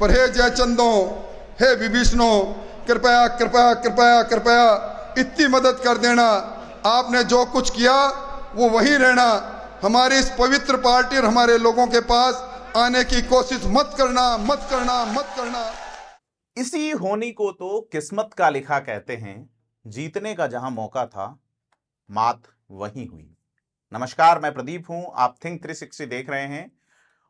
पर हे जयचंदो हे विभीषणो कृपया कृपया कृपया कृपया इतनी मदद कर देना आपने जो कुछ किया वो वही रहना हमारी इस पवित्र पार्टी और हमारे लोगों के पास आने की कोशिश मत करना मत करना मत करना इसी होनी को तो किस्मत का लिखा कहते हैं जीतने का जहां मौका था मात वही हुई नमस्कार मैं प्रदीप हूं आप थिंक 360 देख रहे हैं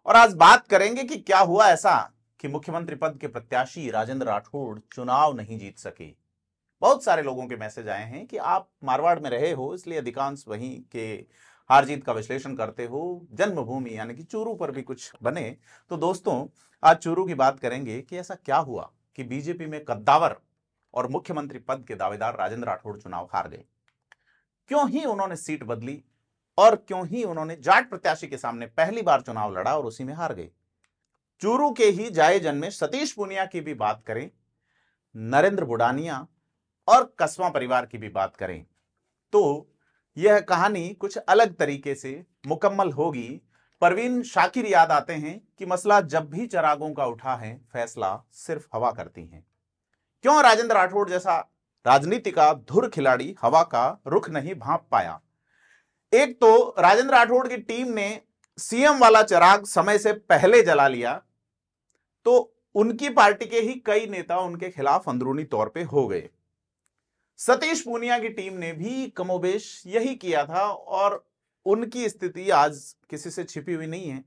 और आज बात करेंगे कि क्या हुआ ऐसा कि मुख्यमंत्री पद के प्रत्याशी राजेंद्र राठौड़ चुनाव नहीं जीत सके बहुत सारे लोगों के मैसेज आए हैं कि आप मारवाड़ में रहे हो इसलिए अधिकांश वहीं के हार जीत का विश्लेषण करते हो जन्मभूमि यानी कि चूरू पर भी कुछ बने तो दोस्तों आज चूरू की बात करेंगे कि ऐसा क्या हुआ कि बीजेपी में कद्दावर और मुख्यमंत्री पद के दावेदार राजेंद्र राठौड़ चुनाव हार गए क्यों ही उन्होंने सीट बदली और क्यों ही उन्होंने जाट प्रत्याशी के सामने पहली बार चुनाव लड़ा और उसी में हार गए चूरू के ही जाए जन्मे सतीश पुनिया की भी बात करें नरेंद्र बुडानिया और कस्बा परिवार की भी बात करें तो यह कहानी कुछ अलग तरीके से मुकम्मल होगी परवीन शाकिर याद आते हैं कि मसला जब भी चरागों का उठा है फैसला सिर्फ हवा करती है क्यों राजेंद्र राठौड़ जैसा राजनीति का धुर खिलाड़ी हवा का रुख नहीं भाप पाया एक तो राजेंद्र राठौड़ की टीम ने सीएम वाला चिराग समय से पहले जला लिया तो उनकी पार्टी के ही कई नेता उनके खिलाफ अंदरूनी तौर पे हो गए सतीश पूनिया की टीम ने भी कमोबेश यही किया था और उनकी स्थिति आज किसी से छिपी हुई नहीं है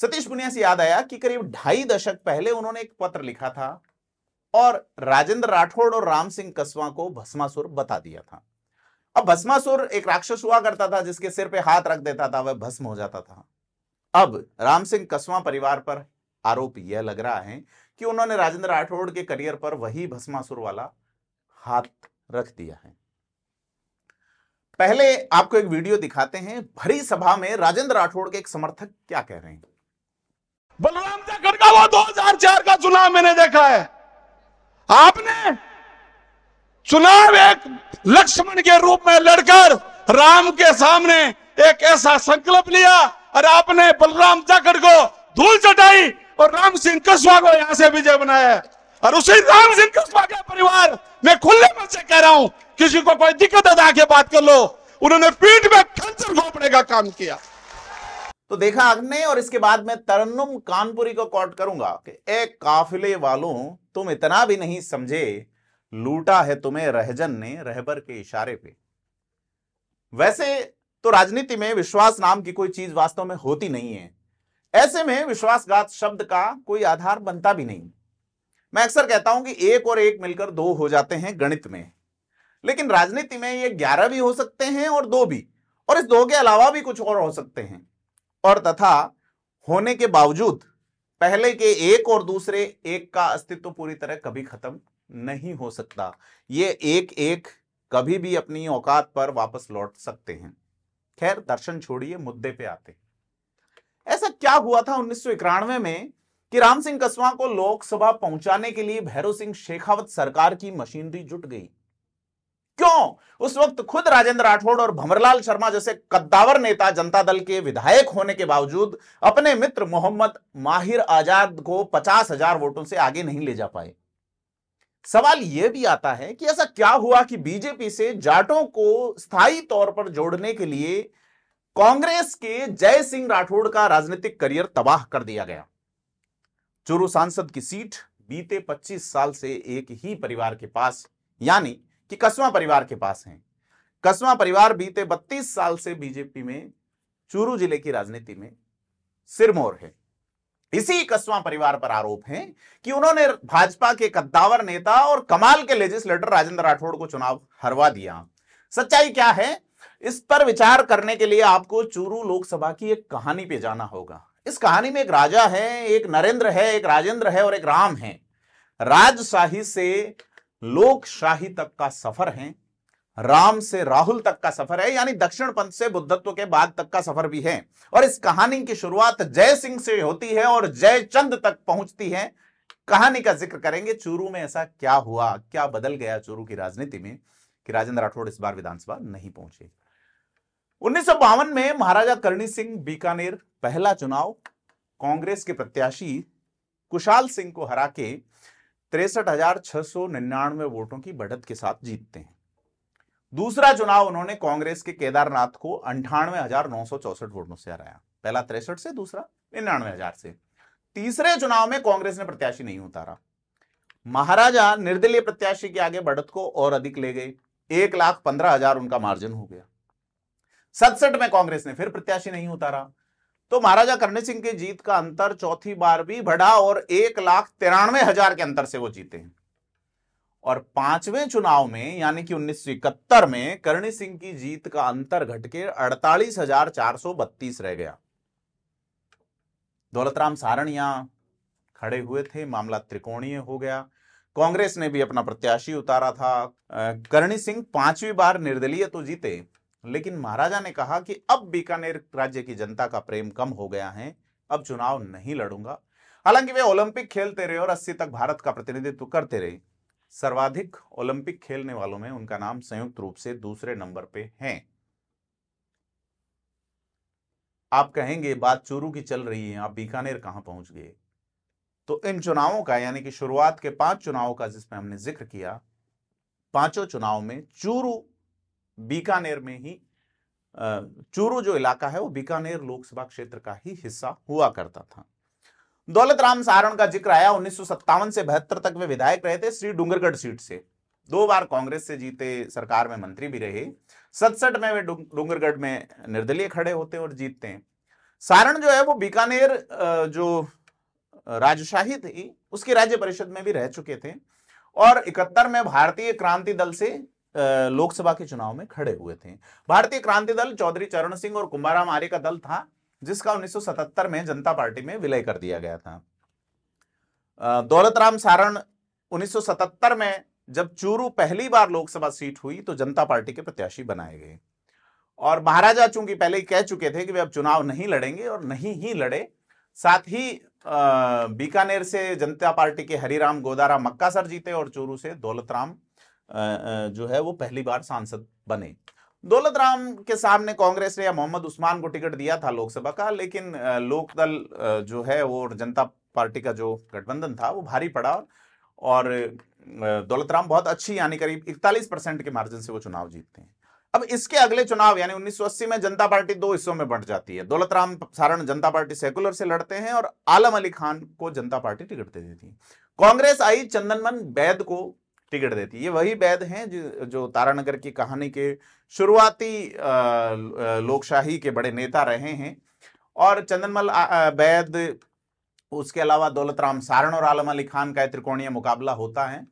सतीश पूनिया से याद आया कि करीब ढाई दशक पहले उन्होंने एक पत्र लिखा था और राजेंद्र राठौड़ और राम सिंह कस्वा को भस्मासुर बता दिया था अब भस्मासुर एक राक्षस हुआ करता था जिसके सिर पे हाथ रख देता था वह भस्म हो जाता था अब राम सिंह कस्वा परिवार पर आरोप यह लग रहा है कि उन्होंने राजेंद्र राठौड़ के करियर पर वही भस्मासुर वाला हाथ रख दिया है पहले आपको एक वीडियो दिखाते हैं भरी सभा में राजेंद्र राठौड़ के एक समर्थक क्या कह रहे हैं बलराम जाखड़ का वो 2004 का चुनाव मैंने देखा है आपने चुनाव एक लक्ष्मण के रूप में लड़कर राम के सामने एक ऐसा संकल्प लिया और आपने बलराम जाकर को धूल चटाई और राम सिंह कस्बा को यहाँ से विजय बनाया है और उसी राम सिंह कस्बा का परिवार मैं खुले मन से कह रहा हूं किसी को कोई दिक्कत अदा के बात कर लो उन्होंने पीठ में खंजर घोपने का काम किया तो देखा आपने और इसके बाद मैं तरन्नुम कानपुरी को कॉट करूंगा कि ए काफिले वालों तुम इतना भी नहीं समझे लूटा है तुम्हें रहजन ने रहबर के इशारे पे वैसे तो राजनीति में विश्वास नाम की कोई चीज वास्तव में होती नहीं है ऐसे में विश्वासघात शब्द का कोई आधार बनता भी नहीं मैं अक्सर कहता हूं कि एक और एक मिलकर दो हो जाते हैं गणित में लेकिन राजनीति में ये ग्यारह भी हो सकते हैं और दो भी और इस दो के अलावा भी कुछ और हो सकते हैं और तथा होने के बावजूद पहले के एक और दूसरे एक का अस्तित्व पूरी तरह कभी खत्म नहीं हो सकता ये एक एक कभी भी अपनी औकात पर वापस लौट सकते हैं खैर दर्शन छोड़िए मुद्दे पे आते हैं ऐसा क्या हुआ था उन्नीस में कि राम सिंह कस्वा को लोकसभा पहुंचाने के लिए भैरव सिंह शेखावत सरकार की मशीनरी जुट गई क्यों उस वक्त खुद राजेंद्र राठौड़ और भंवरलाल शर्मा जैसे कद्दावर नेता जनता दल के विधायक होने के बावजूद अपने मित्र मोहम्मद माहिर आजाद को पचास हजार वोटों से आगे नहीं ले जा पाए सवाल यह भी आता है कि ऐसा क्या हुआ कि बीजेपी से जाटों को स्थायी तौर पर जोड़ने के लिए कांग्रेस के जय सिंह राठौड़ का राजनीतिक करियर तबाह कर दिया गया चुरु सांसद की सीट बीते 25 साल से एक ही परिवार के पास यानी कि कस्वा परिवार के पास है कसवा परिवार बीते 32 साल से बीजेपी में चूरू जिले की राजनीति में सिरमौर है इसी कसवा परिवार पर आरोप है कि उन्होंने भाजपा के कद्दावर नेता और कमाल के लेजिस्लेटर राजेंद्र राठौड़ को चुनाव हरवा दिया सच्चाई क्या है इस पर विचार करने के लिए आपको चूरू लोकसभा की एक कहानी पे जाना होगा इस कहानी में एक राजा है एक नरेंद्र है एक राजेंद्र है और एक राम है राजशाही से लोकशाही तक का सफर है राम से राहुल तक का सफर है यानी दक्षिण पंथ से बुद्धत्व के बाद तक का सफर भी है और इस कहानी की शुरुआत जय सिंह से होती है और जय चंद तक पहुंचती है कहानी का जिक्र करेंगे चूरू में ऐसा क्या हुआ क्या बदल गया चूरू की राजनीति में कि राजेंद्र राठौड़ इस बार विधानसभा नहीं पहुंचे उन्नीस में महाराजा करणी सिंह बीकानेर पहला चुनाव कांग्रेस के प्रत्याशी कुशाल सिंह को हरा के तिरसठ वोटों की बढ़त के साथ जीतते हैं दूसरा चुनाव उन्होंने कांग्रेस के केदारनाथ को अंठानवे वोटों से हराया पहला तिरसठ से दूसरा निन्यानवे हजार से तीसरे चुनाव में कांग्रेस ने प्रत्याशी नहीं उतारा महाराजा निर्दलीय प्रत्याशी के आगे बढ़त को और अधिक ले गए एक लाख पंद्रह हजार उनका मार्जिन हो गया सड़सठ में कांग्रेस ने फिर प्रत्याशी नहीं उतारा तो महाराजा करणी सिंह के जीत का अंतर चौथी बार भी बढ़ा और एक लाख तिरानवे हजार के अंतर से वो जीते और पांचवें चुनाव में यानी कि उन्नीस में करणी सिंह की जीत का अंतर घटके अड़तालीस हजार चार सौ बत्तीस रह गया दौलतराम सारण यहां खड़े हुए थे मामला त्रिकोणीय हो गया कांग्रेस ने भी अपना प्रत्याशी उतारा था करणी सिंह पांचवी बार निर्दलीय तो जीते लेकिन महाराजा ने कहा कि अब बीकानेर राज्य की जनता का प्रेम कम हो गया है अब चुनाव नहीं लड़ूंगा हालांकि वे ओलंपिक खेलते रहे और 80 तक भारत का प्रतिनिधित्व करते रहे सर्वाधिक ओलंपिक खेलने वालों में उनका नाम संयुक्त रूप से दूसरे नंबर पे है आप कहेंगे बात चूरू की चल रही है आप बीकानेर कहां पहुंच गए तो इन चुनावों का यानी कि शुरुआत के पांच चुनावों का जिसमें हमने जिक्र किया पांचों चुनाव में चूरू बीकानेर में ही चूरू जो इलाका है वो बीकानेर लोकसभा क्षेत्र का ही हिस्सा हुआ करता था दौलत राम सारण का जिक्र आया उन्नीस से बहत्तर तक वे विधायक रहे थे श्री डूंगरगढ़ सीट से दो बार कांग्रेस से जीते सरकार में मंत्री भी रहे सतसठ में वे डूंगरगढ़ में निर्दलीय खड़े होते और जीतते हैं सारण जो है वो बीकानेर जो राजशाही थी उसकी राज्य परिषद में भी रह चुके थे और इकहत्तर में भारतीय क्रांति दल से लोकसभा के चुनाव में खड़े हुए थे भारतीय क्रांति दल चौधरी चरण सिंह और कुंभाराम आर्य का दल था जिसका 1977 में जनता पार्टी में विलय कर दिया गया था दौलतराम सारण 1977 में जब चूरू पहली बार लोकसभा सीट हुई तो जनता पार्टी के प्रत्याशी बनाए गए और महाराजा चूंकि पहले ही कह चुके थे कि वे अब चुनाव नहीं लड़ेंगे और नहीं ही लड़े साथ ही बीकानेर से जनता पार्टी के हरिराम गोदारा मक्का सर जीते और चूरू से दौलतराम जो है वो पहली बार सांसद बने दौलत राम के सामने कांग्रेस ने या मोहम्मद उस्मान को टिकट दिया था लोकसभा का लेकिन लोकदल जो है वो जनता पार्टी का जो गठबंधन था वो भारी पड़ा और दौलत राम बहुत अच्छी यानी करीब 41 परसेंट के मार्जिन से वो चुनाव जीतते हैं अब इसके अगले चुनाव यानी 1980 में जनता पार्टी दो हिस्सों में बंट जाती है दौलत राम सारण जनता पार्टी सेकुलर से लड़ते हैं और आलम अली खान को जनता पार्टी टिकट दे देती है कांग्रेस आई चंदनमन बैद को टिकट देती है ये वही वैद हैं जो तारानगर की कहानी के शुरुआती लोकशाही के बड़े नेता रहे हैं और चंदनमल वैद उसके अलावा दौलतराम सारण और आलम अली खान का त्रिकोणीय मुकाबला होता है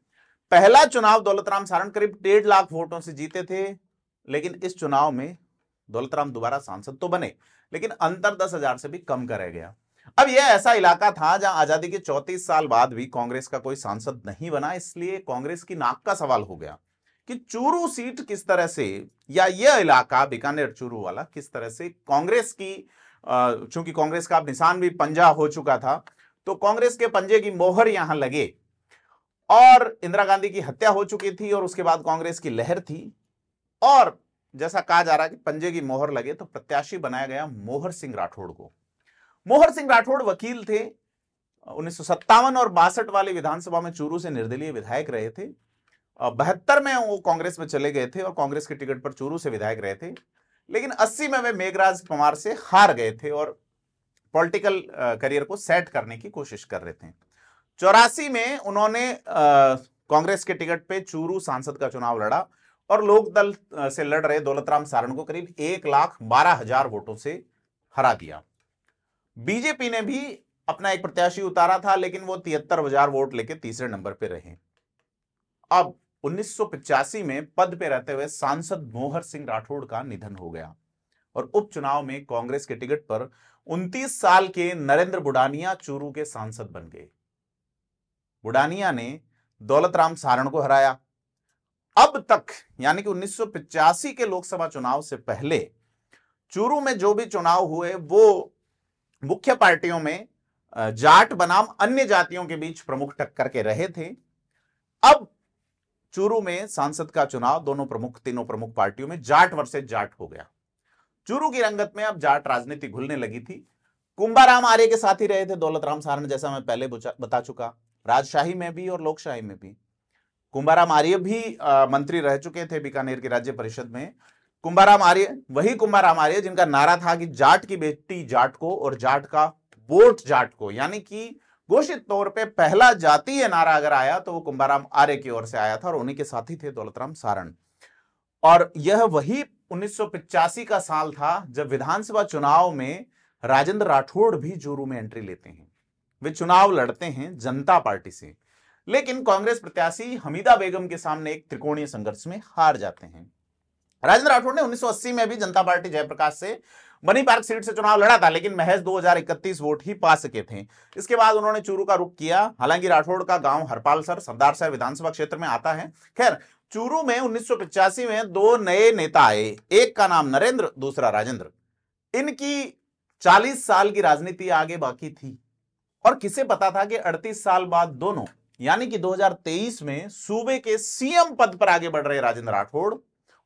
पहला चुनाव दौलतराम सारण करीब डेढ़ लाख वोटों से जीते थे लेकिन इस चुनाव में दौलतराम दोबारा सांसद तो बने लेकिन अंतर दस हजार से भी कम कर गया अब यह ऐसा इलाका था जहां आजादी के 34 साल बाद भी कांग्रेस का कोई सांसद नहीं बना इसलिए कांग्रेस की नाक का सवाल हो गया कि चूरू सीट किस तरह से या यह इलाका बीकानेर चूरू वाला किस तरह से कांग्रेस की चूंकि कांग्रेस का अब निशान भी पंजा हो चुका था तो कांग्रेस के पंजे की मोहर यहां लगे और इंदिरा गांधी की हत्या हो चुकी थी और उसके बाद कांग्रेस की लहर थी और जैसा कहा जा रहा है कि पंजे की मोहर लगे तो प्रत्याशी बनाया गया मोहर सिंह राठौड़ को मोहर सिंह राठौड़ वकील थे उन्नीस और बासठ वाले विधानसभा में चूरू से निर्दलीय विधायक रहे थे बहत्तर में वो कांग्रेस में चले गए थे और कांग्रेस के टिकट पर चूरू से विधायक रहे थे लेकिन 80 में वे मेघराज पवार से हार गए थे और पॉलिटिकल करियर को सेट करने की कोशिश कर रहे थे चौरासी में उन्होंने कांग्रेस के टिकट पे चूरू सांसद का चुनाव लड़ा और लोकदल से लड़ रहे दौलतराम सारण को करीब एक लाख बारह हजार वोटों से हरा दिया बीजेपी ने भी अपना एक प्रत्याशी उतारा था लेकिन वो तिहत्तर हजार वोट लेके तीसरे नंबर पे रहे अब उन्नीस में पद पे रहते हुए सांसद मोहर सिंह राठौड़ का निधन हो गया और उपचुनाव में कांग्रेस के टिकट पर 29 साल के नरेंद्र बुडानिया चूरू के सांसद बन गए बुडानिया ने दौलतराम सारण को हराया अब तक यानी कि 1985 के लोकसभा चुनाव से पहले चूरू में जो भी चुनाव हुए वो मुख्य पार्टियों में जाट बनाम अन्य जातियों के बीच प्रमुख टक्कर के रहे थे अब चूरू में सांसद का चुनाव दोनों प्रमुख तीनों प्रमुख पार्टियों में जाट वर्सेस जाट हो गया चूरू की रंगत में अब जाट राजनीति घुलने लगी थी कुंभाराम आर्य के साथ ही रहे थे दौलतराम सारण जैसा मैं पहले बता चुका राजशाही में भी और लोकशाही में भी कुंभाराम आर्य भी आ, मंत्री रह चुके थे बीकानेर की राज्य परिषद में कुंभाराम आर्य वही कुंभाराम आर्य जिनका नारा था कि जाट की बेटी जाट को और जाट का वोट जाट को यानी कि घोषित तौर पे पहला जातीय नारा अगर आया तो वो कुंभाराम आर्य की ओर से आया था और उन्हीं के साथी थे दौलतराम सारण और यह वही उन्नीस का साल था जब विधानसभा चुनाव में राजेंद्र राठौड़ भी जोरू में एंट्री लेते हैं वे चुनाव लड़ते हैं जनता पार्टी से लेकिन कांग्रेस प्रत्याशी हमीदा बेगम के सामने एक त्रिकोणीय संघर्ष में हार जाते हैं राजेंद्र राठौड़ ने 1980 में भी जनता पार्टी जयप्रकाश से बनी पार्क सीट से चुनाव लड़ा था लेकिन महज 2031 वोट ही पा सके थे इसके बाद उन्होंने चूरू का रुख किया हालांकि राठौड़ का गांव हरपाल सर सरदार सर विधानसभा क्षेत्र में आता है खैर चूरू में उन्नीस में दो नए नेता आए एक का नाम नरेंद्र दूसरा राजेंद्र इनकी चालीस साल की राजनीति आगे बाकी थी और किसे पता था कि अड़तीस साल बाद दोनों यानी कि 2023 में सूबे के सीएम पद पर आगे बढ़ रहे राजेंद्र राठौड़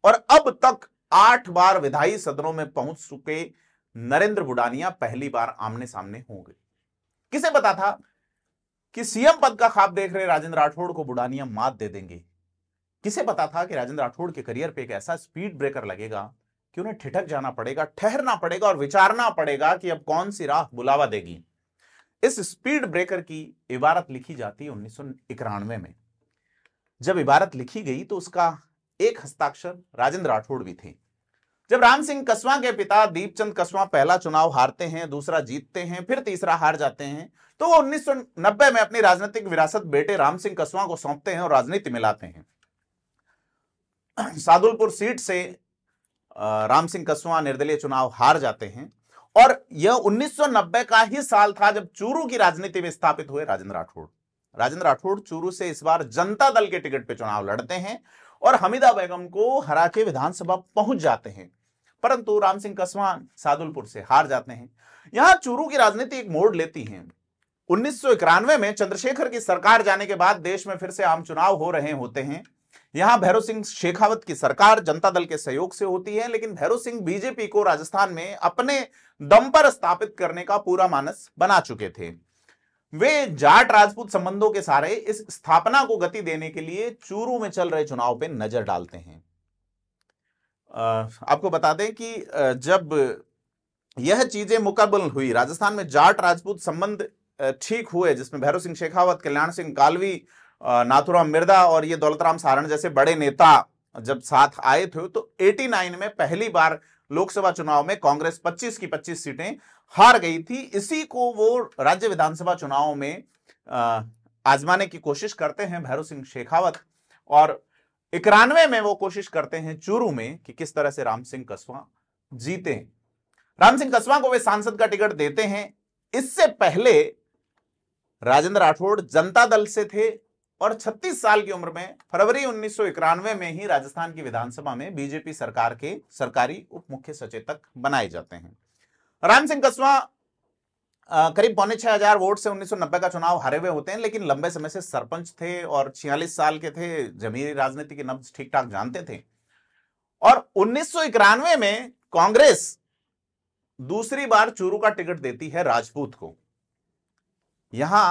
और अब तक आठ बार विधायी सदनों में पहुंच चुके नरेंद्र बुडानिया पहली बार आमने सामने होंगे किसे पता था कि सीएम पद का खाब देख रहे राजेंद्र राठौड़ को बुडानिया मात दे देंगे किसे पता था कि राजेंद्र राठौड़ के करियर पे एक ऐसा स्पीड ब्रेकर लगेगा कि उन्हें ठिठक जाना पड़ेगा ठहरना पड़ेगा और विचारना पड़ेगा कि अब कौन सी राह बुलावा देगी इस स्पीड ब्रेकर की इबारत लिखी जाती है उन्नीस में जब इबारत लिखी गई तो उसका एक हस्ताक्षर राजेंद्र राठौड़ भी थे जब राम सिंह कस्वा के पिता दीपचंद कस्वा पहला चुनाव हारते हैं दूसरा जीतते हैं फिर तीसरा हार जाते हैं तो वो 1990 में अपनी राजनीतिक विरासत बेटे राम सिंह कस्वा को सौंपते हैं और राजनीति में लाते हैं सादुलपुर सीट से राम सिंह कस्वा निर्दलीय चुनाव हार जाते हैं और यह 1990 का ही साल था जब चूरू की राजनीति में स्थापित हुए राजेंद्र राठौड़ राजेंद्र राठौड़ चूरू से इस बार जनता दल के टिकट पर चुनाव लड़ते हैं और हमीदा बेगम को हरा के विधानसभा पहुंच जाते हैं परंतु राम सिंह कसवान सादुलपुर से हार जाते हैं यहां चूरू की राजनीति एक मोड़ लेती है उन्नीस में चंद्रशेखर की सरकार जाने के बाद देश में फिर से आम चुनाव हो रहे होते हैं यहां भैरव सिंह शेखावत की सरकार जनता दल के सहयोग से होती है लेकिन भैरव सिंह बीजेपी को राजस्थान में अपने दम पर स्थापित करने का पूरा मानस बना चुके थे वे जाट राजपूत संबंधों के सारे इस स्थापना को गति देने के लिए चूरू में चल रहे चुनाव पर नजर डालते हैं आपको बता दें कि जब यह चीजें मुकबल हुई राजस्थान में जाट राजपूत संबंध ठीक हुए जिसमें भैरव सिंह शेखावत कल्याण सिंह कालवी नाथुराम मिर्दा और ये दौलतराम सारण जैसे बड़े नेता जब साथ आए थे तो 89 में पहली बार लोकसभा चुनाव में कांग्रेस 25 की 25 सीटें हार गई थी इसी को वो राज्य विधानसभा चुनाव में आजमाने की कोशिश करते हैं भैरू सिंह शेखावत और इकानवे में वो कोशिश करते हैं चूरू में कि किस तरह से राम सिंह कस्वा जीते हैं राम सिंह कस्वा को वे सांसद का टिकट देते हैं इससे पहले राजेंद्र राठौड़ जनता दल से थे और 36 साल की उम्र में फरवरी उन्नीस में ही राजस्थान की विधानसभा में बीजेपी सरकार के सरकारी उप मुख्य सचेतक बनाए जाते हैं राम सिंह कस्वा करीब पौने छह हजार वोट से 1990 का चुनाव हारे हुए होते हैं लेकिन लंबे समय से सरपंच थे और 46 साल के थे जमीरी राजनीति के नब्ज ठीक ठाक जानते थे और उन्नीस में कांग्रेस दूसरी बार चूरू का टिकट देती है राजपूत को यहां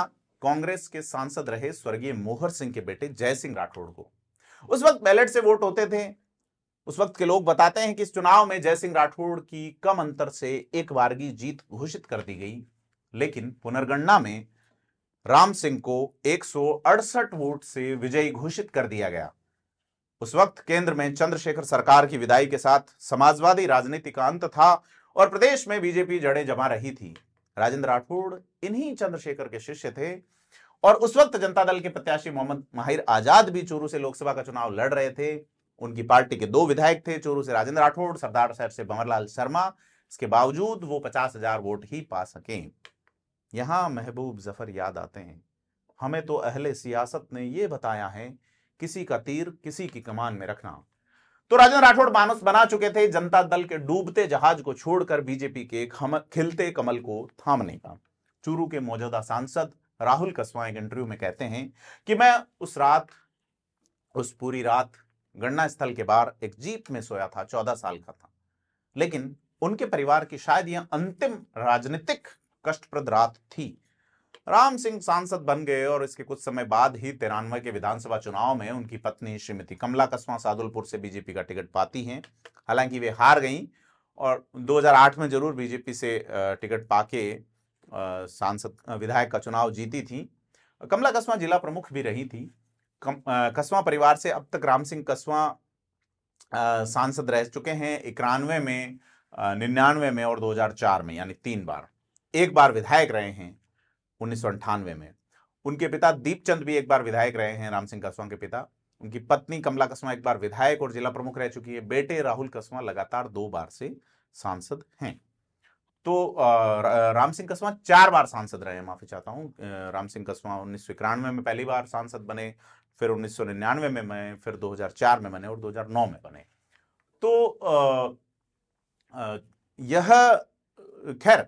कांग्रेस के सांसद रहे स्वर्गीय मोहर सिंह के बेटे जय सिंह राठौड़ को उस वक्त बैलेट से वोट होते थे उस वक्त के लोग बताते हैं कि इस चुनाव में जय सिंह राठौड़ की कम अंतर से एक बारगी जीत घोषित कर दी गई लेकिन पुनर्गणना में राम सिंह को एक वोट से विजयी घोषित कर दिया गया उस वक्त केंद्र में चंद्रशेखर सरकार की विदाई के साथ समाजवादी राजनीति का अंत था और प्रदेश में बीजेपी जड़े जमा रही थी राजेंद्र राठौड़ इन्हीं चंद्रशेखर के शिष्य थे और उस वक्त जनता दल के प्रत्याशी मोहम्मद माहिर आजाद भी चूरू से लोकसभा का चुनाव लड़ रहे थे उनकी पार्टी के दो विधायक थे चोरू से राजेंद्र राठौड़ सरदार शहर से भंवरलाल शर्मा इसके बावजूद वो पचास हजार वोट ही पा सके यहां महबूब जफर याद आते हैं हमें तो अहले सियासत ने ये बताया है किसी का तीर किसी की कमान में रखना तो राजेंद्र राठौड़ मानस बना चुके थे जनता दल के डूबते जहाज को छोड़कर बीजेपी के खिलते कमल को थामने का चूरू के मौजूदा सांसद राहुल कसवा एक इंटरव्यू में कहते हैं कि मैं उस रात उस पूरी रात गणना स्थल के बाहर एक जीप में सोया था चौदह साल का था लेकिन उनके परिवार की शायद यह अंतिम राजनीतिक कष्टप्रद रात थी राम सिंह सांसद बन गए और इसके कुछ समय बाद ही तिरानवे के विधानसभा चुनाव में उनकी पत्नी श्रीमती कमला कस्वा सादुलपुर से बीजेपी का टिकट पाती हैं हालांकि वे हार गईं और 2008 में जरूर बीजेपी से टिकट पाके सांसद विधायक का चुनाव जीती थी कमला कस्वा जिला प्रमुख भी रही थी कस्वा परिवार से अब तक राम सिंह कस्वा सांसद रह चुके हैं इक्यानवे में निन्यानवे में और 2004 में यानी तीन बार एक बार विधायक रहे हैं उन्नीस में उनके पिता दीपचंद भी एक बार विधायक रहे हैं राम सिंह कस्वा के पिता उनकी पत्नी कमला कस्वा एक बार विधायक और जिला प्रमुख रह चुकी है बेटे राहुल कस्वा लगातार दो बार से सांसद हैं तो राम सिंह कस्बा चार बार सांसद रहे माफी चाहता हूँ राम सिंह कस्बा उन्नीस में पहली बार सांसद बने फिर 1999 में मैं फिर 2004 में बने और 2009 में बने तो आ, यह खैर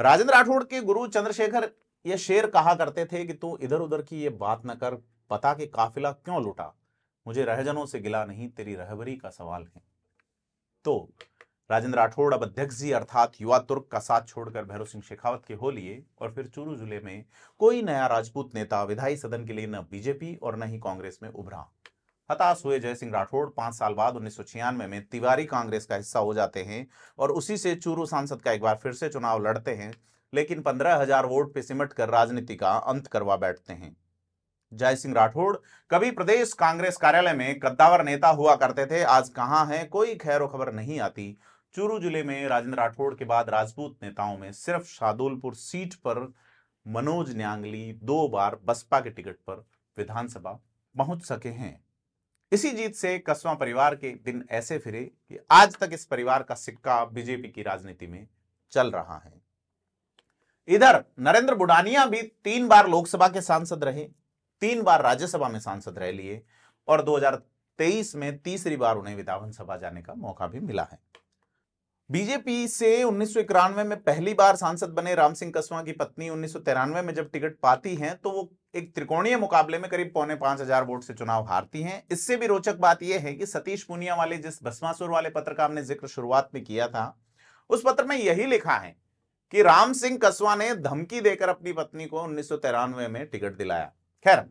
राजेंद्र राठौड़ के गुरु चंद्रशेखर यह शेर कहा करते थे कि तू इधर उधर की ये बात न कर पता कि काफिला क्यों लुटा मुझे रहजनों से गिला नहीं तेरी रहबरी का सवाल है तो राजेंद्र राठौड़ अब अध्यक्ष जी अर्थात युवा तुर्क का साथ छोड़कर भैरव सिंह शेखावत के हो लिए और फिर चूरू जिले में कोई नया राजपूत नेता विधायी सदन के लिए न बीजेपी और न ही कांग्रेस में उभरा हताश हुए जय सिंह राठौड़ पांच साल बाद उन्नीस में, में तिवारी कांग्रेस का हिस्सा हो जाते हैं और उसी से चूरू सांसद का एक बार फिर से चुनाव लड़ते हैं लेकिन पंद्रह हजार वोट पे सिमट कर राजनीति का अंत करवा बैठते हैं जय सिंह राठौड़ कभी प्रदेश कांग्रेस कार्यालय में कद्दावर नेता हुआ करते थे आज कहाँ हैं कोई खैर खबर नहीं आती चूरू जिले में राजेंद्र राठौड़ के बाद राजपूत नेताओं में सिर्फ शादुलपुर सीट पर मनोज न्यांगली दो बार बसपा के टिकट पर विधानसभा पहुंच सके हैं इसी जीत से कस्बा परिवार के दिन ऐसे फिरे कि आज तक इस परिवार का सिक्का बीजेपी की राजनीति में चल रहा है इधर नरेंद्र बुडानिया भी तीन बार लोकसभा के सांसद रहे तीन बार राज्यसभा में सांसद रह लिए और 2023 में तीसरी बार उन्हें विधानसभा जाने का मौका भी मिला है बीजेपी से उन्नीस में पहली बार सांसद बने राम सिंह कस्वा की पत्नी उन्नीस में जब टिकट पाती हैं तो वो एक त्रिकोणीय मुकाबले में करीब पौने पांच हजार वोट से चुनाव हारती हैं इससे भी रोचक बात यह है कि सतीश पुनिया वाले जिस भस्मासुर वाले पत्र का हमने जिक्र शुरुआत में किया था उस पत्र में यही लिखा है कि राम सिंह कस्वा ने धमकी देकर अपनी पत्नी को उन्नीस में टिकट दिलाया खैर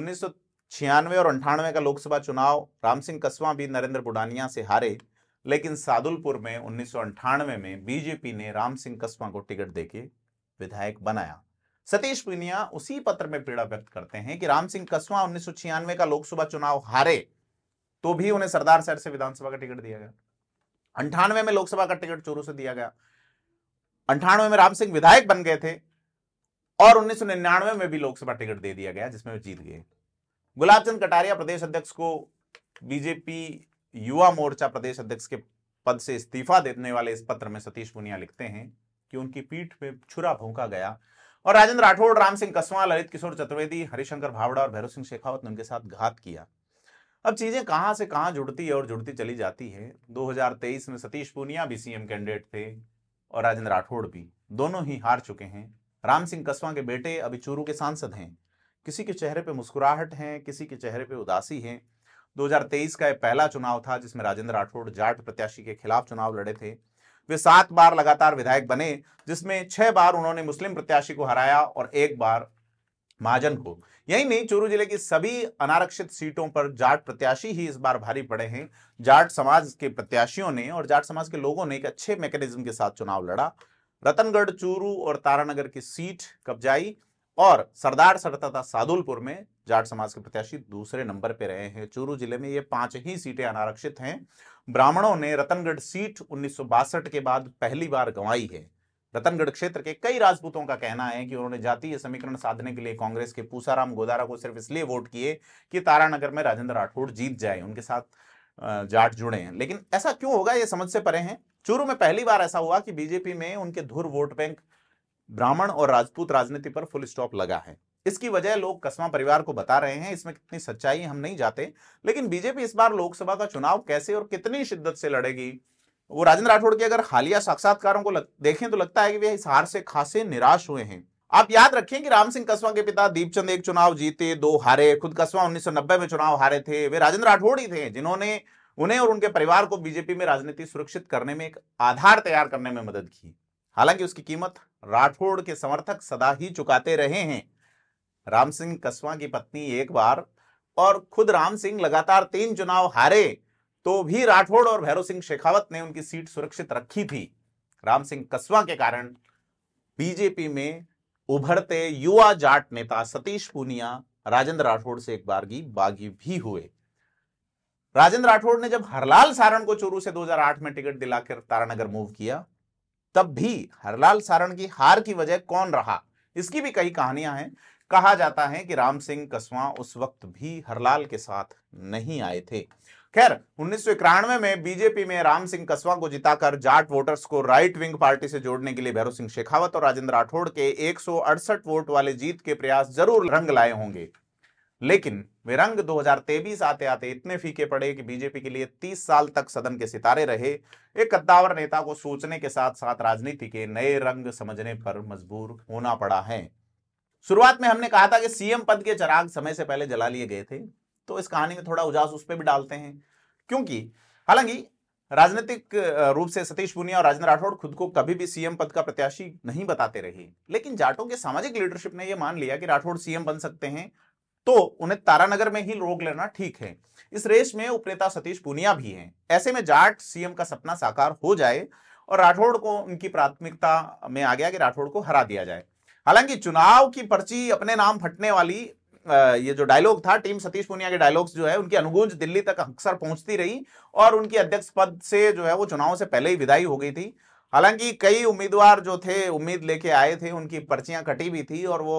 उन्नीस और अंठानवे का लोकसभा चुनाव राम सिंह कस्वा भी नरेंद्र बुडानिया से हारे लेकिन सादुलपुर में उन्नीस में बीजेपी ने राम सिंह कस्बा को टिकट देके विधायक बनाया सतीश पुनिया उसी पत्र में पीड़ा व्यक्त करते हैं कि राम सिंह कस्बा उन्नीस का लोकसभा चुनाव हारे तो भी उन्हें सरदार शहर से विधानसभा का टिकट दिया गया अंठानवे में लोकसभा का टिकट चोरू से दिया गया अंठानवे में राम सिंह विधायक बन गए थे और उन्नीस में भी लोकसभा टिकट दे दिया गया जिसमें वे जीत गए गुलाबचंद कटारिया प्रदेश अध्यक्ष को बीजेपी युवा मोर्चा प्रदेश अध्यक्ष के पद से इस्तीफा देने वाले इस पत्र में सतीश पुनिया लिखते हैं कि उनकी पीठ पे छुरा भोंका गया और राजेंद्र राठौड़ राम सिंह कसवा ललित किशोर चतुर्वेदी हरिशंकर भावड़ा और भैरव सिंह शेखावत ने उनके साथ घात किया अब चीजें कहां से कहां जुड़ती है और जुड़ती चली जाती है 2023 में सतीश पूनिया भी सीएम कैंडिडेट थे और राजेंद्र राठौड़ भी दोनों ही हार चुके हैं राम सिंह कसवा के बेटे अभी चूरू के सांसद हैं किसी के चेहरे पे मुस्कुराहट है किसी के चेहरे पे उदासी है 2023 का यह पहला चुनाव था जिसमें राजेंद्र राठौड़ जाट प्रत्याशी के खिलाफ चुनाव लड़े थे वे सात बार लगातार विधायक बने जिसमें छह बार उन्होंने मुस्लिम प्रत्याशी को हराया और एक बार महाजन को यही नहीं चूरू जिले की सभी अनारक्षित सीटों पर जाट प्रत्याशी ही इस बार भारी पड़े हैं जाट समाज के प्रत्याशियों ने और जाट समाज के लोगों ने एक अच्छे मैकेनिज्म के साथ चुनाव लड़ा रतनगढ़ चूरू और तारानगर की सीट कब्जाई और सरदार तथा सादुलपुर में जाट समाज के प्रत्याशी दूसरे नंबर पर रहे हैं चूरू जिले में ये पांच ही सीटें अनारक्षित हैं ब्राह्मणों ने रतनगढ़ सीट उन्नीस के बाद पहली बार गंवाई है रतनगढ़ क्षेत्र के कई राजपूतों का कहना है कि उन्होंने जातीय समीकरण साधने के लिए कांग्रेस के पूसाराम गोदारा को सिर्फ इसलिए वोट किए कि तारानगर में राजेंद्र राठौड़ जीत जाए उनके साथ जाट जुड़े हैं लेकिन ऐसा क्यों होगा ये समझ से परे हैं चूरू में पहली बार ऐसा हुआ कि बीजेपी में उनके धुर वोट बैंक ब्राह्मण और राजपूत राजनीति पर फुल स्टॉप लगा है इसकी वजह लोग कस्बा परिवार को बता रहे हैं इसमें कितनी सच्चाई हम नहीं जाते लेकिन बीजेपी इस बार लोकसभा का चुनाव कैसे और कितनी शिद्दत से लड़ेगी वो राजेंद्र राठौड़ के अगर हालिया साक्षात्कारों को लग, देखें तो लगता है कि वे इस हार से खासे निराश हुए हैं आप याद रखें कि राम सिंह कस्बा के पिता दीपचंद एक चुनाव जीते दो हारे खुद कस्बा 1990 में चुनाव हारे थे वे राजेंद्र राठौड़ ही थे जिन्होंने उन्हें और उनके परिवार को बीजेपी में राजनीति सुरक्षित करने में एक आधार तैयार करने में मदद की हालांकि उसकी कीमत राठौड़ के समर्थक सदा ही चुकाते रहे हैं राम सिंह कस्वा की पत्नी एक बार और खुद राम सिंह लगातार तीन चुनाव हारे तो भी राठौड़ और भैरव सिंह शेखावत ने उनकी सीट सुरक्षित रखी थी राम सिंह कस्वा के कारण बीजेपी में उभरते युवा जाट नेता सतीश पूनिया राजेंद्र राठौड़ से एक बार की बागी भी हुए राजेंद्र राठौड़ ने जब हरलाल सारण को चूरू से 2008 में टिकट दिलाकर तारानगर मूव किया तब भी हरलाल सारण की हार की वजह कौन रहा इसकी भी कई कहानियां हैं कहा जाता है कि राम सिंह कसवा उस वक्त भी हरलाल के साथ नहीं आए थे खैर उन्नीस में बीजेपी में राम सिंह कसवा को जिताकर जाट वोटर्स को राइट विंग पार्टी से जोड़ने के लिए भैरव सिंह शेखावत और राजेंद्र राठौड़ के एक वोट वाले जीत के प्रयास जरूर रंग लाए होंगे लेकिन विरंग 2023 आते आते इतने फीके पड़े कि बीजेपी के लिए 30 साल तक सदन के सितारे रहे एक कद्दावर नेता को सोचने के साथ साथ राजनीति के नए रंग समझने पर मजबूर होना पड़ा है शुरुआत में हमने कहा था कि सीएम पद के चराग समय से पहले जला लिए गए थे तो इस कहानी में थोड़ा उजास उस पर भी डालते हैं क्योंकि हालांकि राजनीतिक रूप से सतीश पुनिया और राजेंद्र राठौड़ खुद को कभी भी सीएम पद का प्रत्याशी नहीं बताते रहे लेकिन जाटों के सामाजिक लीडरशिप ने यह मान लिया कि राठौड़ सीएम बन सकते हैं तो उन्हें तारानगर में ही रोक लेना ठीक है इस रेस में उपनेता सतीश पूनिया भी हैं ऐसे में जाट सीएम का सपना साकार हो जाए और राठौड़ को उनकी प्राथमिकता में आ गया कि राठौड़ को हरा दिया जाए हालांकि चुनाव की पर्ची अपने नाम फटने वाली ये जो डायलॉग था टीम सतीश पुनिया के डायलॉग्स जो है उनकी अनुगूंज दिल्ली तक अक्सर पहुंचती रही और उनकी अध्यक्ष पद से जो है वो चुनाव से पहले ही विदाई हो गई थी हालांकि कई उम्मीदवार जो थे उम्मीद लेके आए थे उनकी पर्चियां कटी भी थी और वो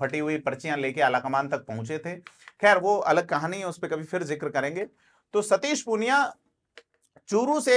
फटी हुई पर्चियां लेके आलाकमान तक पहुंचे थे खैर वो अलग कहानी है उस पर कभी फिर जिक्र करेंगे तो सतीश पूनिया चूरू से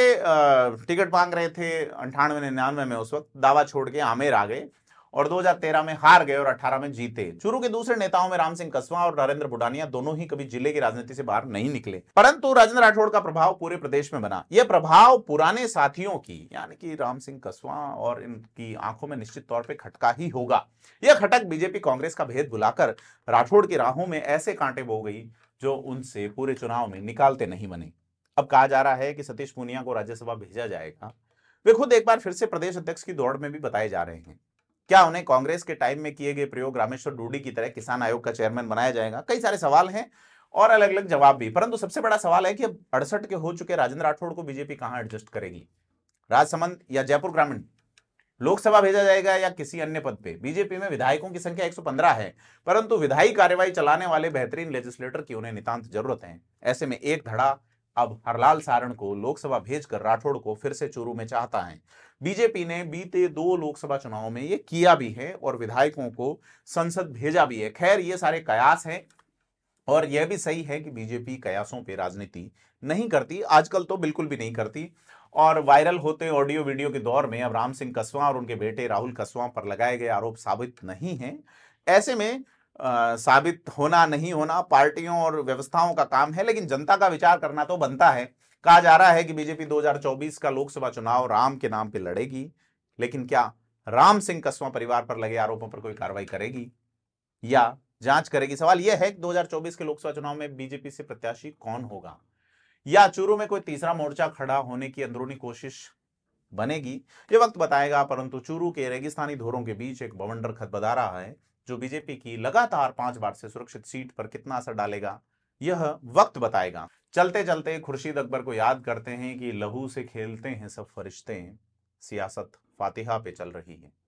टिकट मांग रहे थे अंठानवे निन्यानवे में उस वक्त दावा छोड़ के आमेर आ गए और 2013 में हार गए और 18 में जीते चुरू के दूसरे नेताओं में राम सिंह कस्वा और नरेंद्र बुडानिया दोनों ही कभी जिले की राजनीति से बाहर नहीं निकले परंतु राजेंद्र राठौड़ का प्रभाव पूरे प्रदेश में बना यह प्रभाव पुराने साथियों की यानी कि राम सिंह कस्वा और इनकी आंखों में निश्चित तौर पर खटका ही होगा यह खटक बीजेपी कांग्रेस का भेद भुलाकर राठौड़ की राहों में ऐसे कांटे बो गई जो उनसे पूरे चुनाव में निकालते नहीं बने अब कहा जा रहा है कि सतीश पुनिया को राज्यसभा भेजा जाएगा वे खुद एक बार फिर से प्रदेश अध्यक्ष की दौड़ में भी बताए जा रहे हैं क्या उन्हें कांग्रेस के टाइम में किए गए प्रयोग रामेश्वर डूडी की तरह किसान आयोग का चेयरमैन बनाया जाएगा कई सारे सवाल हैं और अलग अलग जवाब भी परंतु सबसे बड़ा सवाल है कि अब अड़सठ के हो चुके राजेंद्र राठौड़ को बीजेपी कहां एडजस्ट करेगी राजसमंद या जयपुर ग्रामीण लोकसभा भेजा जाएगा या किसी अन्य पद पे बीजेपी में विधायकों की संख्या 115 है परंतु विधायी कार्यवाही चलाने वाले बेहतरीन लेजिस्लेटर की उन्हें नितांत जरूरत है ऐसे में एक धड़ा अब हरलाल सारण को लोकसभा भेजकर राठौड़ को फिर से चोरू में चाहता है बीजेपी ने बीते दो लोकसभा चुनाव में ये किया भी है और विधायकों को संसद भेजा भी है खैर ये सारे कयास हैं और यह भी सही है कि बीजेपी कयासों पे राजनीति नहीं करती आजकल तो बिल्कुल भी नहीं करती और वायरल होते ऑडियो वीडियो के दौर में अब राम सिंह कसवा और उनके बेटे राहुल कसवा पर लगाए गए आरोप साबित नहीं है ऐसे में आ, साबित होना नहीं होना पार्टियों और व्यवस्थाओं का काम है लेकिन जनता का विचार करना तो बनता है कहा जा रहा है कि बीजेपी 2024 का लोकसभा चुनाव राम के नाम पर लड़ेगी लेकिन क्या राम सिंह कस्वा परिवार पर लगे आरोपों पर कोई कार्रवाई करेगी या जांच करेगी सवाल यह है कि 2024 के लोकसभा चुनाव में बीजेपी से प्रत्याशी कौन होगा या चूरू में कोई तीसरा मोर्चा खड़ा होने की अंदरूनी कोशिश बनेगी ये वक्त बताएगा परंतु चूरू के रेगिस्तानी धोरों के बीच एक बवंडर खतबदा रहा है जो बीजेपी की लगातार पांच बार से सुरक्षित सीट पर कितना असर डालेगा यह वक्त बताएगा चलते चलते खुर्शीद अकबर को याद करते हैं कि लहू से खेलते हैं सब फरिश्ते सियासत फातिहा पे चल रही है